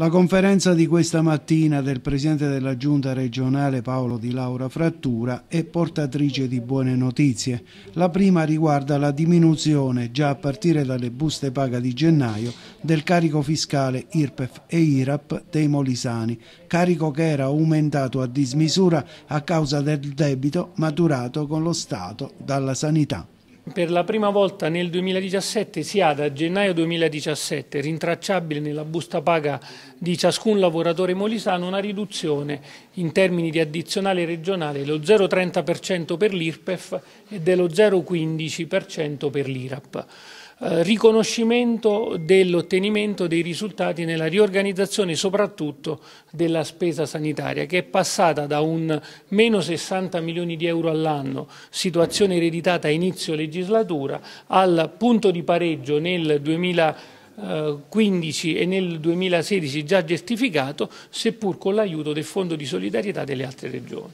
La conferenza di questa mattina del Presidente della Giunta regionale Paolo Di Laura Frattura è portatrice di buone notizie. La prima riguarda la diminuzione, già a partire dalle buste paga di gennaio, del carico fiscale IRPEF e IRAP dei molisani, carico che era aumentato a dismisura a causa del debito maturato con lo Stato dalla sanità. Per la prima volta nel 2017 si ha da gennaio 2017 rintracciabile nella busta paga di ciascun lavoratore molisano una riduzione in termini di addizionale regionale dello 0,30% per l'IRPEF e dello 0,15% per l'IRAP. Eh, riconoscimento dell'ottenimento dei risultati nella riorganizzazione soprattutto della spesa sanitaria che è passata da un meno 60 milioni di euro all'anno, situazione ereditata a inizio legislatura, al punto di pareggio nel 2015 eh, e nel 2016 già gestificato, seppur con l'aiuto del Fondo di solidarietà delle altre regioni.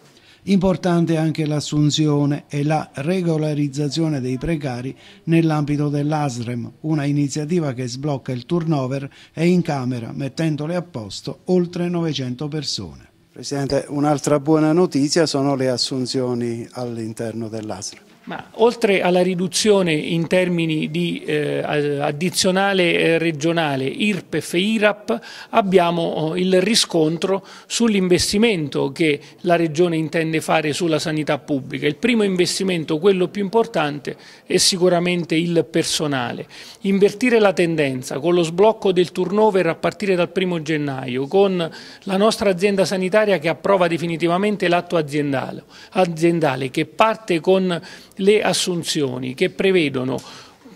Importante anche l'assunzione e la regolarizzazione dei precari nell'ambito dell'ASREM, una iniziativa che sblocca il turnover e camera, mettendole a posto, oltre 900 persone. Presidente, un'altra buona notizia sono le assunzioni all'interno dell'ASREM. Ma oltre alla riduzione in termini di eh, addizionale eh, regionale IRPEF e IRAP abbiamo oh, il riscontro sull'investimento che la Regione intende fare sulla sanità pubblica. Il primo investimento, quello più importante, è sicuramente il personale. Invertire la tendenza con lo sblocco del turnover a partire dal primo gennaio, con la nostra azienda sanitaria che approva definitivamente l'atto aziendale, aziendale che parte con le assunzioni che prevedono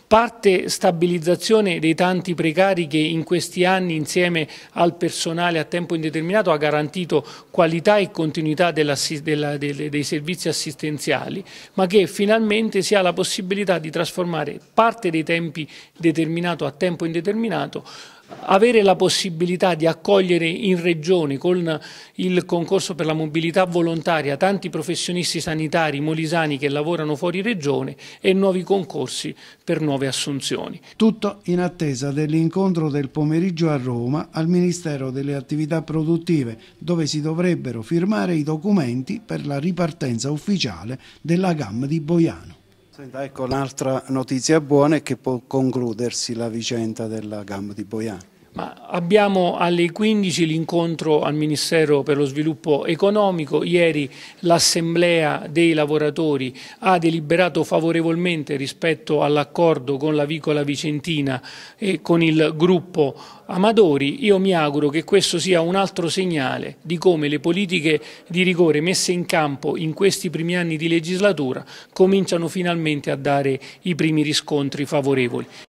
parte stabilizzazione dei tanti precari che in questi anni insieme al personale a tempo indeterminato ha garantito qualità e continuità della, della, delle, dei servizi assistenziali, ma che finalmente si ha la possibilità di trasformare parte dei tempi determinato a tempo indeterminato avere la possibilità di accogliere in regione con il concorso per la mobilità volontaria tanti professionisti sanitari molisani che lavorano fuori regione e nuovi concorsi per nuove assunzioni. Tutto in attesa dell'incontro del pomeriggio a Roma al Ministero delle Attività Produttive dove si dovrebbero firmare i documenti per la ripartenza ufficiale della gamma di Boiano. Senta, ecco un'altra notizia buona è che può concludersi la vicenda della gamba di Boiano. Ma abbiamo alle 15 l'incontro al Ministero per lo Sviluppo Economico. Ieri l'Assemblea dei lavoratori ha deliberato favorevolmente rispetto all'accordo con la Vicola Vicentina e con il gruppo Amadori. Io mi auguro che questo sia un altro segnale di come le politiche di rigore messe in campo in questi primi anni di legislatura cominciano finalmente a dare i primi riscontri favorevoli.